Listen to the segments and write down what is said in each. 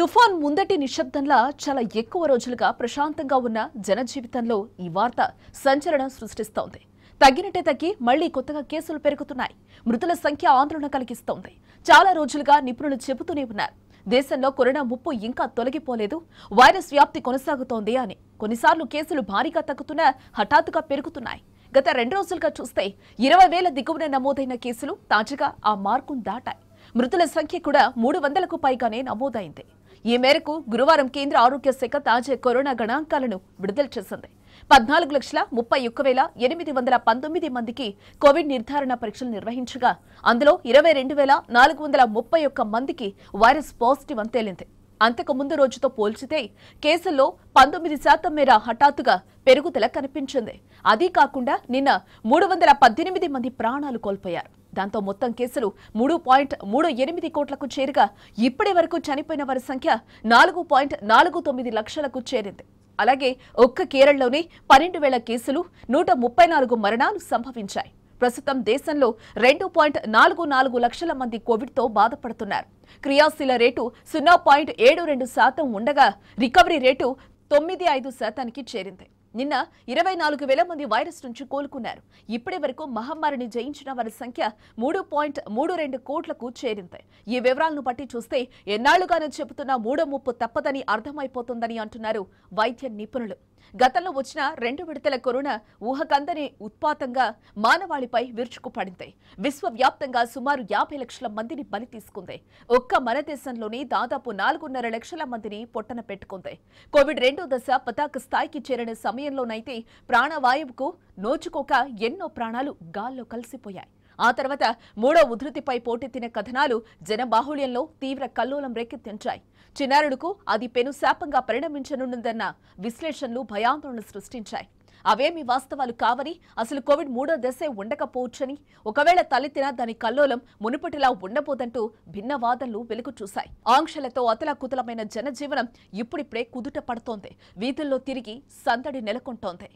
తుఫాన్ ముందటి నిశ్శబ్దంలా చాలా ఎక్కువ రోజులుగా ప్రశాంతంగా ఉన్న జనజీవితంలో ఈ వార్త సంచలనం సృష్టిస్తోంది తగ్గినట్టే తగ్గి మళ్లీ కొత్తగా కేసులు పెరుగుతున్నాయి మృతుల సంఖ్య ఆందోళన కలిగిస్తోంది చాలా రోజులుగా నిపుణులు చెబుతూనే ఉన్నారు దేశంలో కరోనా ముప్పు ఇంకా తొలగిపోలేదు వైరస్ వ్యాప్తి కొనసాగుతోంది అని కొన్నిసార్లు కేసులు భారీగా తగ్గుతున్నా హఠాత్తుగా పెరుగుతున్నాయి గత రెండు రోజులుగా చూస్తే ఇరవై వేల దిగువన నమోదైన కేసులు తాజాగా ఆ మార్కును దాటాయి మృతుల సంఖ్య కూడా మూడు వందలకు పైగానే నమోదైంది ఈ మేరకు గురువారం కేంద్ర ఆరోగ్య శాఖ తాజా కరోనా గణాంకాలను విడుదల చేసింది పద్నాలుగు లక్షల ముప్పై ఒక్క వేల ఎనిమిది వందల పంతొమ్మిది మందికి కోవిడ్ నిర్ధారణ పరీక్షలు నిర్వహించగా అందులో ఇరవై రెండు వేల నాలుగు వందల ముప్పై ఒక్క మందికి వైరస్ పాజిటివ్ అని తేలింది అంతకు ముందు రోజుతో పోల్చితే కేసుల్లో పంతొమ్మిది శాతం మేర హఠాత్తుగా పెరుగుదల కనిపించింది అదీ కాకుండా నిన్న మూడు వందల పద్దెనిమిది మంది ప్రాణాలు కోల్పోయారు దాంతో మొత్తం కేసులు మూడు పాయింట్ మూడు ఎనిమిది కోట్లకు చేరుగా ఇప్పటి వరకు చనిపోయిన వారి సంఖ్య నాలుగు పాయింట్ నాలుగు తొమ్మిది లక్షలకు చేరింది అలాగే ఒక్క కేరళలోనే పన్నెండు వేల కేసులు నూట ముప్పై నాలుగు మరణాలు సంభవించాయి ప్రస్తుతం దేశంలో రెండు పాయింట్ నాలుగు నాలుగు లక్షల మంది కోవిడ్తో బాధపడుతున్నారు క్రియాశీల రేటు సున్నా పాయింట్ ఏడు రెండు శాతం ఉండగా రికవరీ రేటు తొమ్మిది ఐదు శాతానికి చేరింది నిన్న ఇరవై నాలుగు వేల మంది వైరస్ నుంచి కోలుకున్నారు ఇప్పటి వరకు మహమ్మారిని జయించిన వారి సంఖ్య మూడు పాయింట్ మూడు రెండు కోట్లకు చేరింది ఈ వివరాలను బట్టి చూస్తే ఎన్నాళ్లుగానే చెబుతున్న మూడో ముప్పు తప్పదని అర్థమైపోతుందని అంటున్నారు వైద్య నిపుణులు గతంలో వచ్చిన రెండు విడతల కరోనా ఊహకందని ఉత్పాతంగా మానవాళిపై విరుచుకు పడింది విశ్వవ్యాప్తంగా సుమారు యాభై లక్షల మందిని బలి తీసుకుంది ఒక్క మన దేశంలోనే దాదాపు నాలుగున్నర లక్షల మందిని పొట్టన పెట్టుకుంది కోవిడ్ రెండో దశ పతాక స్థాయికి చేరిన సమయంలోనైతే ప్రాణవాయువుకు నోచుకోక ఎన్నో ప్రాణాలు గాల్లో కలిసిపోయాయి ఆ తర్వాత మూడో ఉధృతిపై పోటెత్తిన కథనాలు జనబాహుళ్యంలో తీవ్ర కల్లోలం రేకెత్తించాయి చిన్నారుడుకు అది పెను శాపంగా పరిణమించనున్నదన్న విశ్లేషణలు భయాందోళన సృష్టించాయి అవేమి వాస్తవాలు కావని అసలు కోవిడ్ మూడో దశే ఉండకపోవచ్చని ఒకవేళ తలెత్తిన దాని కల్లోలం మునుపటిలా ఉండబోదంటూ భిన్న వాదనలు వెలుగు చూశాయి ఆంక్షలతో అతలకుతలమైన జనజీవనం ఇప్పుడిప్పుడే కుదుట పడుతోంది వీధుల్లో తిరిగి సందడి నెలకొంటోంది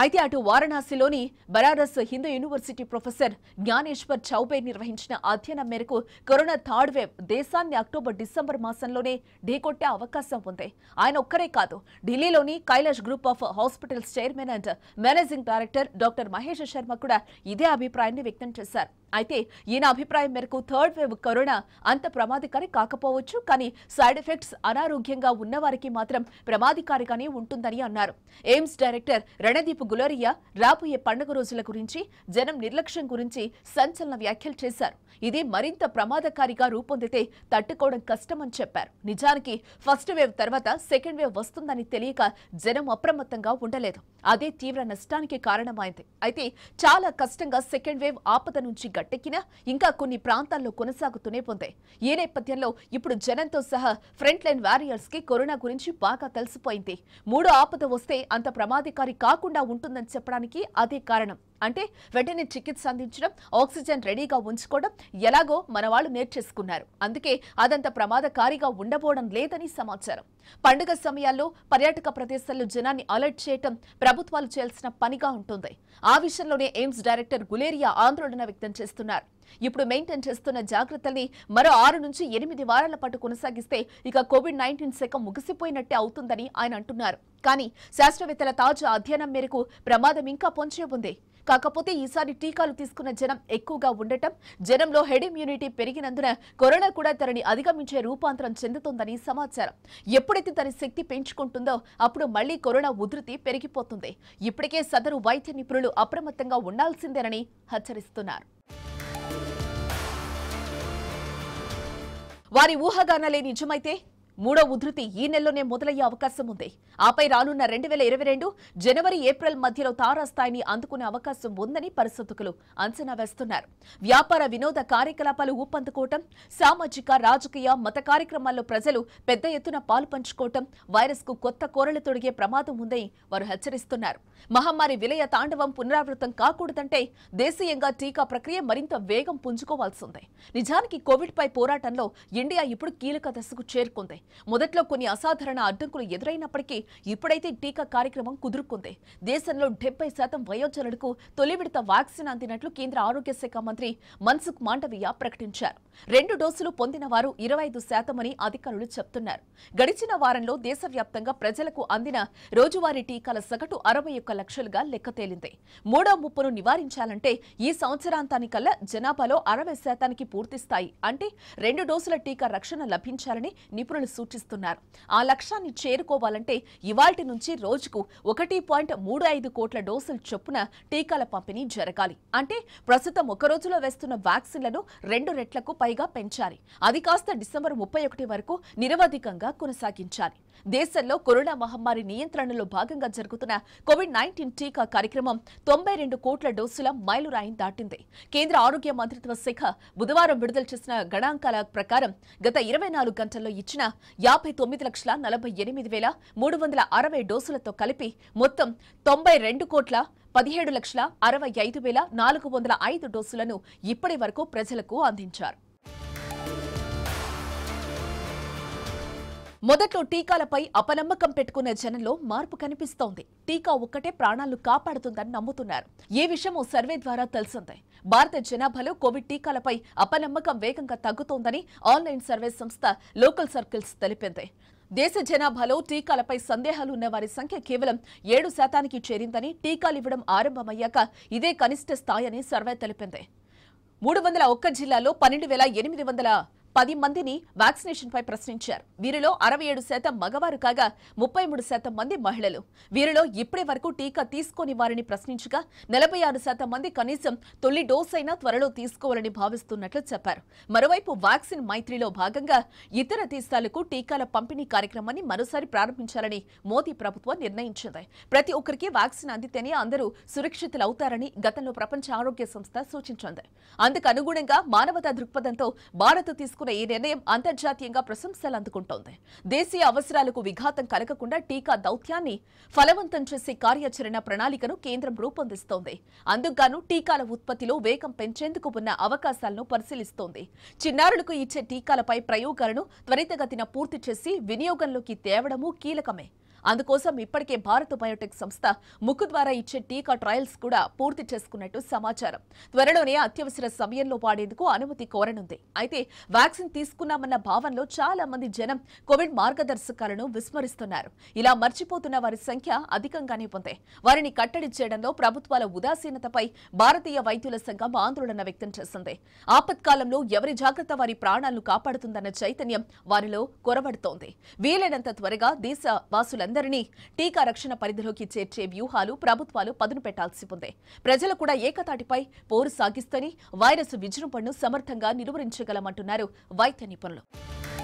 అయితే అటు వారణాసిలోని బనారస్ హిందూ యూనివర్సిటీ ప్రొఫెసర్ జ్ఞానేశ్వర్ చౌబే నిర్వహించిన అధ్యయనం మేరకు కరోనా థర్డ్ వేవ్ దేశాన్ని అక్టోబర్ డిసెంబర్ మాసంలోనే ఢీకొట్టే అవకాశం ఉంది ఆయన ఒక్కరే కాదు ఢిల్లీలోని Kailash group of hospitals chairman and managing director doctor Mahesh Sharma కూడా ఇదే అభిప్రాయాన్ని వ్యక్తం చేశారు అయితే ఈయన అభిప్రాయం మేరకు థర్డ్ వేవ్ కరోనా అంత ప్రమాదకారి కాకపోవచ్చు కానీ సైడ్ ఎఫెక్ట్స్ అనారోగ్యంగా ఉన్నవారికి మాత్రం ప్రమాదకారిగానే ఉంటుందని అన్నారు ఎయిమ్స్ డైరెక్టర్ రణదీప్ గులోరియా రాబోయే పండుగ రోజుల గురించి జనం నిర్లక్ష్యం గురించి సంచలన వ్యాఖ్యలు చేశారు ఇది మరింత ప్రమాదకారిగా రూపొందితే తట్టుకోవడం కష్టమని చెప్పారు నిజానికి ఫస్ట్ వేవ్ తర్వాత సెకండ్ వేవ్ వస్తుందని తెలియక జనం అప్రమత్తంగా ఉండలేదు అదే తీవ్ర నష్టానికి కారణమైంది అయితే చాలా కష్టంగా సెకండ్ వేవ్ ఆపద నుంచి గట్టెక్కినా ఇంకా కొన్ని ప్రాంతాల్లో కొనసాగుతూనే పొందాయి ఈ నేపథ్యంలో ఇప్పుడు జనంతో సహా ఫ్రంట్ లైన్ వారియర్స్ కి కరోనా గురించి బాగా తెలిసిపోయింది మూడో ఆపద వస్తే అంత ప్రమాదకారి కాకుండా ఉంటుందని చెప్పడానికి అదే కారణం అంటే వెంటనే చికిత్స అందించడం ఆక్సిజన్ రెడీగా ఉంచుకోవడం ఎలాగో మన వాళ్ళు నేర్చేసుకున్నారు అందుకే అదంత ప్రమాదకారిగా ఉండబోవడం లేదని సమాచారం పండుగ సమయాల్లో పర్యాటక ప్రదేశాల్లో జనాన్ని అలర్ట్ చేయటం ప్రభుత్వాలు చేయాల్సిన పనిగా ఉంటుంది ఆ విషయంలోనే ఎయిమ్స్ డైరెక్టర్ గులేరియా ఆందోళన వ్యక్తం చేస్తున్నారు ఇప్పుడు మెయింటైన్ చేస్తున్న జాగ్రత్తల్ని మరో ఆరు నుంచి ఎనిమిది వారాల పాటు కొనసాగిస్తే ఇక కోవిడ్ నైన్టీన్ శకం ముగిసిపోయినట్టే అవుతుందని ఆయన అంటున్నారు కానీ శాస్త్రవేత్తల తాజా అధ్యయనం మేరకు ప్రమాదం ఇంకా పొంచే ఉంది కాకపోతే ఈసారి టీకాలు తీసుకున్న జనం ఎక్కువగా ఉండటం జనంలో హెడ్ ఇమ్యూనిటీ పెరిగినందున కరోనా కూడా తనని అధిగమించే రూపాంతరం చెందుతుందని సమాచారం ఎప్పుడైతే తన శక్తి పెంచుకుంటుందో అప్పుడు మళ్లీ కరోనా ఉధృతి పెరిగిపోతుంది ఇప్పటికే సదరు వైద్య నిపుణులు అప్రమత్తంగా ఉండాల్సిందేనని హెచ్చరిస్తున్నారు వారి ఊహాగానాలే నిజమైతే మూడో ఉధృతి ఈ నెలలోనే మొదలయ్యే అవకాశం ఉంది ఆపై రానున్న రెండు ఇరవై రెండు జనవరి ఏప్రిల్ మధ్యలో తారాస్థాయిని అందుకునే అవకాశం ఉందని పరిశోధకులు అంచనా వేస్తున్నారు వ్యాపార వినోద కార్యకలాపాలు ఊపందుకోవటం సామాజిక రాజకీయ మత కార్యక్రమాల్లో ప్రజలు పెద్ద ఎత్తున పాలు పంచుకోవటం వైరస్ కు కొత్త కోరలు తొడిగే ప్రమాదం ఉందని వారు హెచ్చరిస్తున్నారు మహమ్మారి విలయ తాండవం పునరావృతం కాకూడదంటే దేశీయంగా టీకా ప్రక్రియ మరింత వేగం పుంజుకోవాల్సిందే నిజానికి కోవిడ్ పై పోరాటంలో ఇండియా ఇప్పుడు కీలక దశకు చేరుకుంది మొదట్లో కొన్ని అసాధారణ అడ్డంకులు ఎదురైనప్పటికీ ఇప్పుడైతే టీకా కార్యక్రమం కుదురుకుంది దేశంలో డెబ్బై శాతం వయోజనులకు తొలి విడత వ్యాక్సిన్ అందినట్లు కేంద్ర ఆరోగ్య శాఖ మంత్రి మన్సుఖ్ మాండవియా ప్రకటించారు రెండు డోసులు పొందిన వారు ఇరవై శాతమని అధికారులు చెప్తున్నారు గడిచిన వారంలో దేశవ్యాప్తంగా ప్రజలకు అందిన రోజువారీ టీకాల సగటు అరవై ఒక్క లక్షలుగా లెక్కతేలింది మూడో ముప్పును నివారించాలంటే ఈ సంవత్సరాంతానికల్లా జనాభాలో అరవై శాతానికి పూర్తిస్తాయి అంటే రెండు డోసుల టీకా రక్షణ లభించాలని నిపుణులు సూచిస్తున్నారు ఆ లక్ష్యాన్ని చేరుకోవాలంటే ఇవాల్టి నుంచి రోజుకు ఒకటి పాయింట్ మూడు ఐదు కోట్ల డోసులు చొప్పున టీకాల పంపిణీ జరగాలి అంటే ప్రస్తుతం ఒక రోజులో వేస్తున్న వ్యాక్సిన్లను రెండు రెట్లకు పైగా పెంచాలి అది కాస్త డిసెంబర్ ముప్పై ఒకటి వరకు నిరవధికంగా కొనసాగించాలి దేశంలో కరోనా మహమ్మారి నియంత్రణలో భాగంగా జరుగుతున్న కోవిడ్ నైన్టీన్ టీకా కార్యక్రమం తొంభై రెండు కోట్ల డోసుల మైలురాయిని దాటింది కేంద్ర ఆరోగ్య మంత్రిత్వ శాఖ బుధవారం విడుదల చేసిన గణాంకాల ప్రకారం గత ఇరవై నాలుగు గంటల్లో ఇచ్చిన యాభై తొమ్మిది లక్షల నలభై ఎనిమిది వేల మూడు వందల అరవై డోసులతో కలిపి మొత్తం తొంభై రెండు కోట్ల పదిహేడు లక్షల అరవై ఐదు వేల నాలుగు వందల ఐదు డోసులను ఇప్పటి వరకు ప్రజలకు అందించారు మొదట్లో టీకాలపై అపనమ్మకం పెట్టుకునే జనంలో మార్పు కనిపిస్తోంది టీకా ఒక్కటే ప్రాణాలు కాపాడుతుందని నమ్ముతున్నారు ఏ విషయం సర్వే ద్వారా తెలిసిందే భారత జనాభాలో కోవిడ్ టీకాలపై అపనమ్మకం వేగంగా తగ్గుతోందని ఆన్లైన్ సర్వే సంస్థ లోకల్ సర్కిల్స్ తెలిపింది దేశ జనాభాలో టీకాలపై సందేహాలు ఉన్న వారి సంఖ్య కేవలం ఏడు శాతానికి చేరిందని టీకాలు ఇవ్వడం ఆరంభమయ్యాక ఇదే కనిష్ట స్థాయి అని సర్వే తెలిపింది మూడు వందల ఒక్క జిల్లాలో పన్నెండు వేల ఎనిమిది వందల పది మందిని వ్యాక్సినేషన్ పై ప్రశ్నించారు వీరిలో అరవై ఏడు శాతం మగవారు కాగా ముప్పై మూడు శాతం మంది మహిళలు వీరిలో ఇప్పటి వరకు టీకా తీసుకోని వారిని ప్రశ్నించగా నలభై ఆరు శాతం మంది కనీసం తొలి డోస్ అయినా త్వరలో తీసుకోవాలని భావిస్తున్నట్లు చెప్పారు మరోవైపు వ్యాక్సిన్ మైత్రిలో భాగంగా ఇతర దేశాలకు టీకాల పంపిణీ కార్యక్రమాన్ని మరోసారి ప్రారంభించాలని మోదీ ప్రభుత్వం నిర్ణయించింది ప్రతి ఒక్కరికి వ్యాక్సిన్ అందితేనే అందరూ సురక్షితులవుతారని గతంలో ప్రపంచ ఆరోగ్య సంస్థ సూచించింది అందుకు అనుగుణంగా మానవతా దృక్పథంతో భారత్ తీసుకున్న తీసుకున్న ఈ నిర్ణయం అంతర్జాతీయంగా ప్రశంసలు అందుకుంటోంది దేశీయ అవసరాలకు విఘాతం కలగకుండా టీకా దౌత్యాన్ని ఫలవంతం చేసే కార్యాచరణ ప్రణాళికను కేంద్రం రూపొందిస్తోంది అందుకుగాను టీకాల ఉత్పత్తిలో వేగం పెంచేందుకు ఉన్న అవకాశాలను పరిశీలిస్తోంది చిన్నారులకు ఇచ్చే టీకాలపై ప్రయోగాలను త్వరితగతిన పూర్తి చేసి వినియోగంలోకి తేవడమూ కీలకమే అందుకోసం ఇప్పటికే భారత బయోటెక్ సంస్థ ముక్కు ద్వారా ఇచ్చే టీకా ట్రయల్స్ కూడా పూర్తి చేసుకున్నట్టు సమాచారం త్వరలోనే అత్యవసర సమయంలో వాడేందుకు అనుమతి కోరనుంది అయితే వ్యాక్సిన్ తీసుకున్నామన్న భావనలో చాలా మంది జనం కోవిడ్ మార్గదర్శకాలను విస్మరిస్తున్నారు ఇలా మర్చిపోతున్న వారి సంఖ్య అధికంగానే ఉంది వారిని కట్టడి చేయడంలో ప్రభుత్వాల ఉదాసీనతపై భారతీయ వైద్యుల సంఘం ఆందోళన వ్యక్తం చేసింది ఆపత్కాలంలో ఎవరి జాగ్రత్త వారి ప్రాణాలను కాపాడుతుందన్న చైతన్యం వారిలో కొరబడుతోంది వీలైనంత త్వరగా దేశవాసుల వారందరినీ టీకా రక్షణ పరిధిలోకి చేర్చే వ్యూహాలు ప్రభుత్వాలు పదును పెట్టాల్సి ఉంది ప్రజలు కూడా ఏకతాటిపై పోరు సాగిస్తూనే వైరస్ విజృంభణను సమర్థంగా నిలువరించగలమంటున్నారు వైద్య నిపుణులు